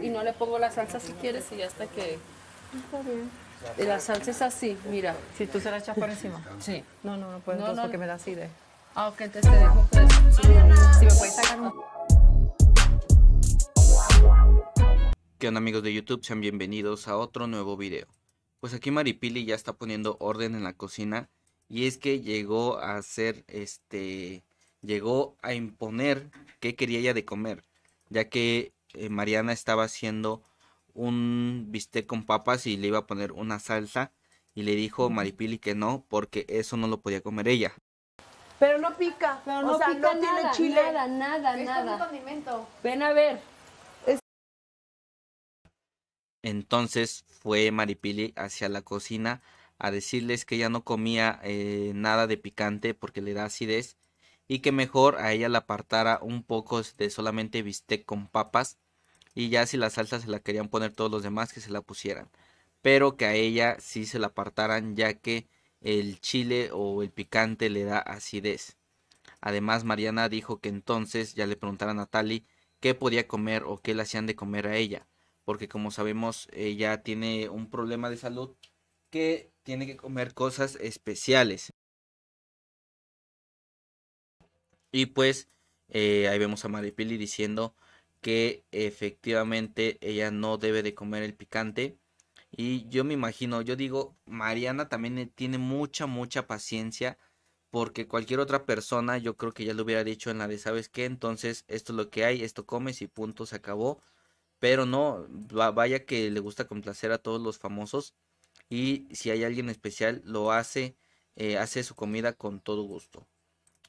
y no le pongo la salsa si quieres y ya hasta que... Está bien. La salsa es así, mira. Si tú se la echas por encima. Sí. No, no, no puedo, no, porque me da así de... Ah, ok, entonces te dejo Si pues. me puedes sacar un... ¿Qué onda amigos de YouTube? Sean bienvenidos a otro nuevo video. Pues aquí Maripili ya está poniendo orden en la cocina y es que llegó a hacer este... llegó a imponer qué quería ella de comer, ya que eh, Mariana estaba haciendo un bistec con papas y le iba a poner una salsa y le dijo Maripili que no porque eso no lo podía comer ella. Pero no pica, no pica tiene chile. Nada, nada, es Un condimento. Ven a ver. Entonces fue Maripili hacia la cocina a decirles que ella no comía eh, nada de picante porque le da acidez y que mejor a ella la apartara un poco de este, solamente bistec con papas y ya si la salsa se la querían poner todos los demás que se la pusieran, pero que a ella sí se la apartaran ya que el chile o el picante le da acidez. Además Mariana dijo que entonces ya le preguntara a qué podía comer o qué le hacían de comer a ella, porque como sabemos ella tiene un problema de salud que tiene que comer cosas especiales. Y pues eh, ahí vemos a Maripili diciendo que efectivamente ella no debe de comer el picante. Y yo me imagino, yo digo, Mariana también eh, tiene mucha, mucha paciencia porque cualquier otra persona yo creo que ya lo hubiera dicho en la de, ¿sabes qué? Entonces, esto es lo que hay, esto comes y punto, se acabó. Pero no, vaya que le gusta complacer a todos los famosos y si hay alguien especial, lo hace, eh, hace su comida con todo gusto.